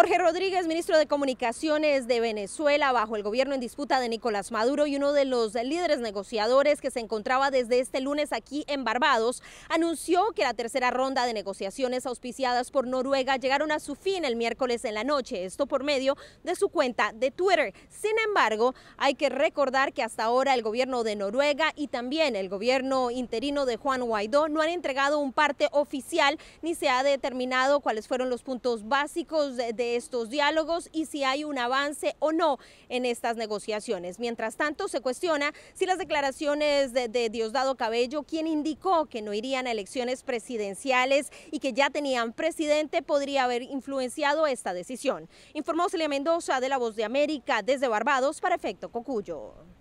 Jorge Rodríguez, ministro de Comunicaciones de Venezuela, bajo el gobierno en disputa de Nicolás Maduro y uno de los líderes negociadores que se encontraba desde este lunes aquí en Barbados, anunció que la tercera ronda de negociaciones auspiciadas por Noruega llegaron a su fin el miércoles en la noche, esto por medio de su cuenta de Twitter. Sin embargo, hay que recordar que hasta ahora el gobierno de Noruega y también el gobierno interino de Juan Guaidó no han entregado un parte oficial ni se ha determinado cuáles fueron los puntos básicos de estos diálogos y si hay un avance o no en estas negociaciones. Mientras tanto, se cuestiona si las declaraciones de, de Diosdado Cabello, quien indicó que no irían a elecciones presidenciales y que ya tenían presidente, podría haber influenciado esta decisión. Informó Celia Mendoza de La Voz de América desde Barbados para Efecto Cocuyo.